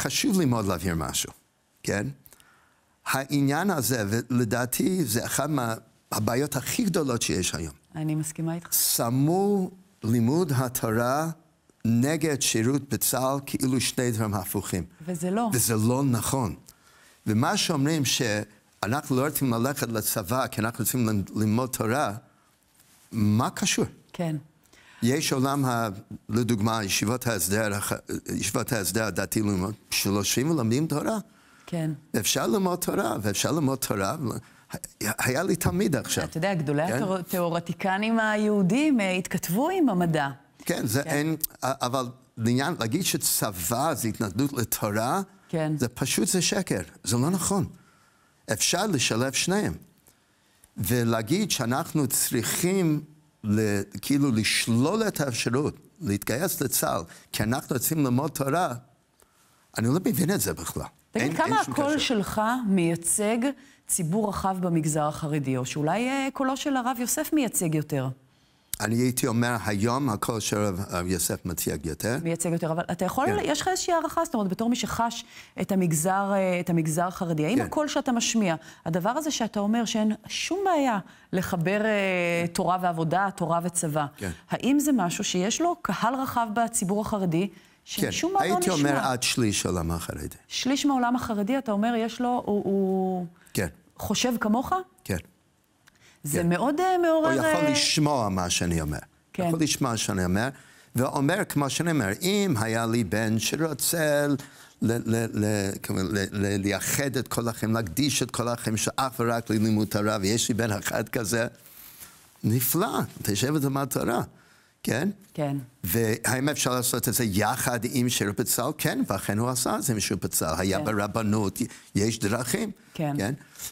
חשוב לי מאוד להבהיר משהו, כן? העניין הזה, ולדעתי זה אחת מהבעיות הכי גדולות שיש היום. אני מסכימה איתך. שמו לימוד התורה נגד שירות בצה"ל כאילו שני דברים הפוכים. וזה לא. וזה לא נכון. ומה שאומרים שאנחנו לא רוצים ללכת לצבא כי אנחנו רוצים ללמוד תורה, מה קשור? כן. יש עולם, ה, לדוגמה, ישיבות ההסדר, ישיבות ההסדר הדתי לאומיות, שלושים מלמדים תורה. כן. אפשר ללמוד תורה, ואפשר ללמוד תורה. היה לי תמיד עכשיו. אתה יודע, גדולי כן? התיאורטיקנים היהודים אה, התכתבו עם המדע. כן, זה כן. אין, אבל לעניין, להגיד שצבא זה התנגדות לתורה, כן. זה פשוט זה שקר, זה לא נכון. אפשר לשלב שניהם. ולהגיד שאנחנו צריכים כאילו לשלול את האפשרות להתגייס לצה"ל, כי אנחנו רוצים ללמוד תורה, אני לא מבין את זה בכלל. תגיד, אין, כמה אין הקול קשר. שלך מייצג ציבור רחב במגזר החרדי, או שאולי אה, קולו של הרב יוסף מייצג יותר? אני הייתי אומר, היום הקול של רב יוסף מייצג יותר. מייצג יותר, אבל אתה יכול, כן. יש לך איזושהי הערכה, זאת אומרת, בתור מי שחש את המגזר, אה, את המגזר החרדי, האם כן. הקול שאתה משמיע, הדבר הזה שאתה אומר שאין שום בעיה לחבר כן. תורה ועבודה, תורה וצבא, כן. האם זה משהו שיש לו קהל רחב בציבור החרדי? שמשום כן. מה לא נשמע. הייתי אומר עד שליש העולם החרדי. שליש מהעולם החרדי, אתה אומר, יש לו, הוא, הוא... כן. חושב כמוך? כן. זה כן. מאוד אה, מעורר... הוא יכול אה, לשמוע מה שאני אומר. כן. הוא יכול לשמוע מה שאני אומר, ואומר כמו שאני אומר, אם היה לי בן שרוצה... לייחד את כל החיים, להקדיש את כל החיים שאך ורק ללימוד תורה, ויש לי בן אחד כזה, נפלא, תשב את המטרה, כן? כן. והאם אפשר לעשות את זה יחד עם שרפצל? כן, ואכן הוא עשה את זה עם שרפצל, היה כן. ברבנות, יש דרכים, כן. כן?